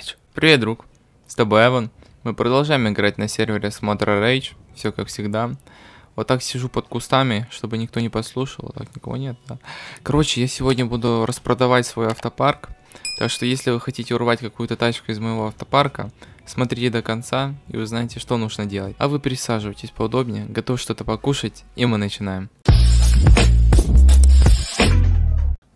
Рейдж. Привет, друг. С тобой Эван. Мы продолжаем играть на сервере смотра Рейдж. Все как всегда. Вот так сижу под кустами, чтобы никто не послушал. А так никого нет, да. Короче, я сегодня буду распродавать свой автопарк. Так что, если вы хотите урвать какую-то тачку из моего автопарка, смотрите до конца и узнаете, что нужно делать. А вы присаживайтесь поудобнее, готов что-то покушать, и мы начинаем.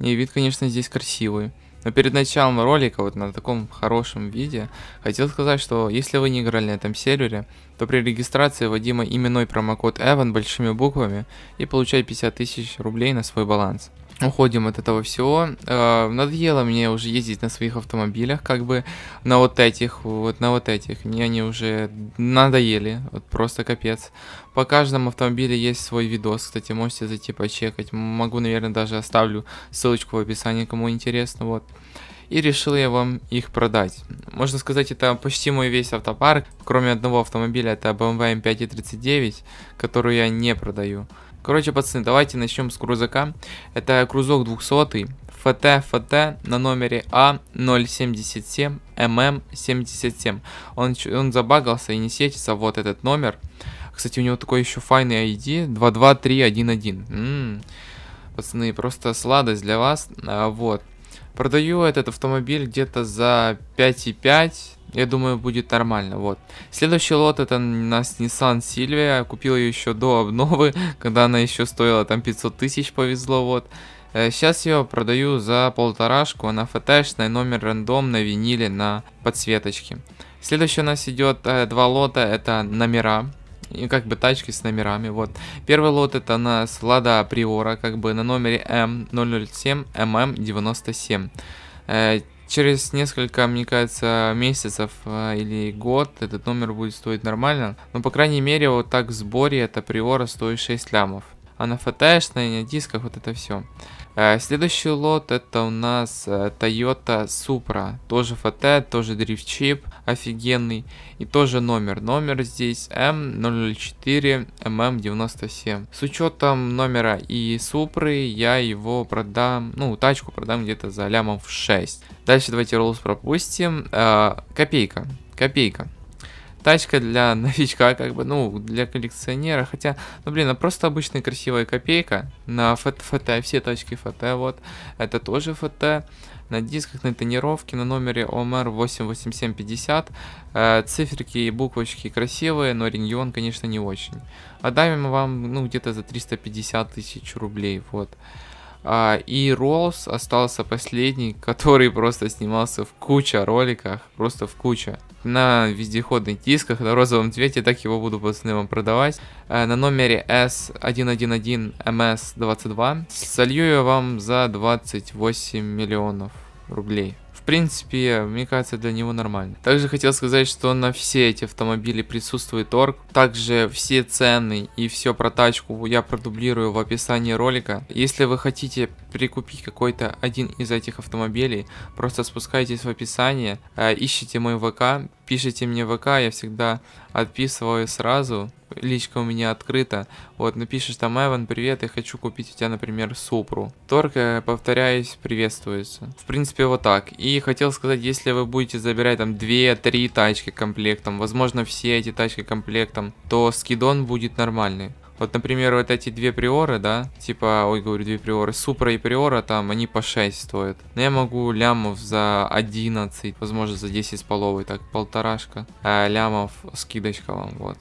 И вид, конечно, здесь красивый. Но перед началом ролика, вот на таком хорошем виде, хотел сказать, что если вы не играли на этом сервере, то при регистрации Вадима именной промокод EVAN большими буквами и получай 50 тысяч рублей на свой баланс уходим от этого всего. Э, надоело мне уже ездить на своих автомобилях, как бы на вот этих, вот на вот этих. Мне они уже надоели, вот просто капец. По каждому автомобилю есть свой видос, кстати, можете зайти почекать. Могу, наверное, даже оставлю ссылочку в описании, кому интересно, вот. И решил я вам их продать. Можно сказать, это почти мой весь автопарк, кроме одного автомобиля, это BMW M5 и 39, которую я не продаю. Короче, пацаны, давайте начнем с крузака. Это крузок 200 ФТ ФТ на номере А077 ММ77. Он, он забагался и не сетится, вот этот номер. Кстати, у него такой еще файный ID 22311. М-м. Пацаны, просто сладость для вас. А, вот. Продаю этот автомобиль где-то за 5,5 я думаю, будет нормально, вот. Следующий лот это у нас Nissan Silvia. Я купил ее еще до обновы, когда она еще стоила там 500 тысяч, повезло, вот. Сейчас э, ее продаю за полторашку, она фтшная, номер рандом на виниле на подсветочке. Следующий у нас идет э, два лота, это номера и как бы тачки с номерами, вот. Первый лот это у нас Лада Приора, как бы на номере М007 ММ97 через несколько, мне кажется, месяцев э, или год этот номер будет стоить нормально. Но, по крайней мере, вот так в сборе это приора стоит 6 лямов. А на фтшной, на дисках вот это все. Э, следующий лот это у нас э, Toyota Supra. Тоже ФТ, тоже дрифт-чип офигенный. И тоже номер. Номер здесь м 04 mm 97 С учетом номера и Супры я его продам, ну тачку продам где-то за лямов 6. Дальше давайте Роллс пропустим. Э, копейка. Копейка тачка для новичка, как бы, ну, для коллекционера. Хотя, ну, блин, а просто обычная красивая копейка на фото, фото все тачки фото, вот. Это тоже фото на дисках, на тонировке, на номере ОМР 88750. Э, циферки и буквочки красивые, но регион, конечно, не очень. Отдаем вам, ну, где-то за 350 тысяч рублей, вот. А, и Роуз остался последний, который просто снимался в куча роликах, просто в куча. На вездеходных дисках, на розовом цвете, так его буду, пацаны, вам продавать. А, на номере S111MS22 солью я вам за 28 миллионов рублей принципе, мне кажется, для него нормально. Также хотел сказать, что на все эти автомобили присутствует торг. Также все цены и все про тачку я продублирую в описании ролика. Если вы хотите прикупить какой-то один из этих автомобилей, просто спускайтесь в описание, э, ищите мой ВК, пишите мне ВК, я всегда отписываю сразу личка у меня открыта. Вот, напишешь там, Эван, привет, я хочу купить у тебя, например, Супру. Торг, э, повторяюсь, приветствуется. В принципе, вот так. И хотел сказать, если вы будете забирать там 2-3 тачки комплектом, возможно, все эти тачки комплектом, то скидон будет нормальный. Вот, например, вот эти две приоры, да, типа, ой, говорю, две приоры, Супра и Приора, там, они по 6 стоят. Но я могу лямов за 11, возможно, за 10 с половой, так, полторашка, а лямов скидочка вам, вот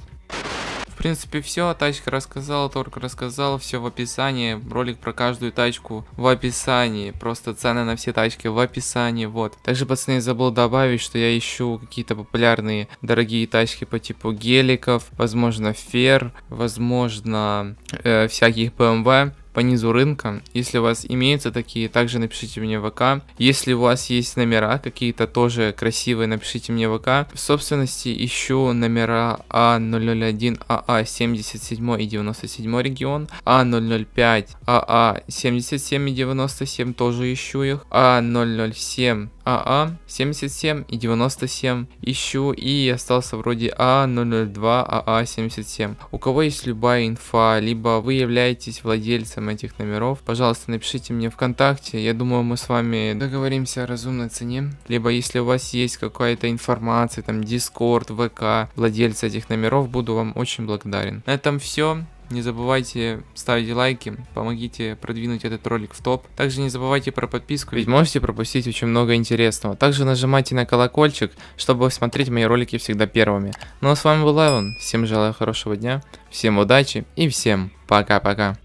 принципе, все. о Тачка рассказал, только рассказал. Все в описании. Ролик про каждую тачку в описании. Просто цены на все тачки в описании. Вот. Также, пацаны, забыл добавить, что я ищу какие-то популярные дорогие тачки по типу геликов. Возможно, фер. Возможно, э, всяких BMW по низу рынка. Если у вас имеются такие, также напишите мне в ВК. Если у вас есть номера какие-то тоже красивые, напишите мне в ВК. В собственности ищу номера А001, АА77 и 97 регион, А005, АА77 и 97 тоже ищу их, А007, АА 77 и 97 ищу и остался вроде А002 АА77. У кого есть любая инфа, либо вы являетесь владельцем количеством этих номеров. Пожалуйста, напишите мне ВКонтакте. Я думаю, мы с вами договоримся о разумной цене. Либо если у вас есть какая-то информация, там, Discord, ВК, владельцы этих номеров, буду вам очень благодарен. На этом все. Не забывайте ставить лайки, помогите продвинуть этот ролик в топ. Также не забывайте про подписку, ведь можете пропустить очень много интересного. Также нажимайте на колокольчик, чтобы смотреть мои ролики всегда первыми. Ну а с вами был Леван, всем желаю хорошего дня, всем удачи и всем пока-пока.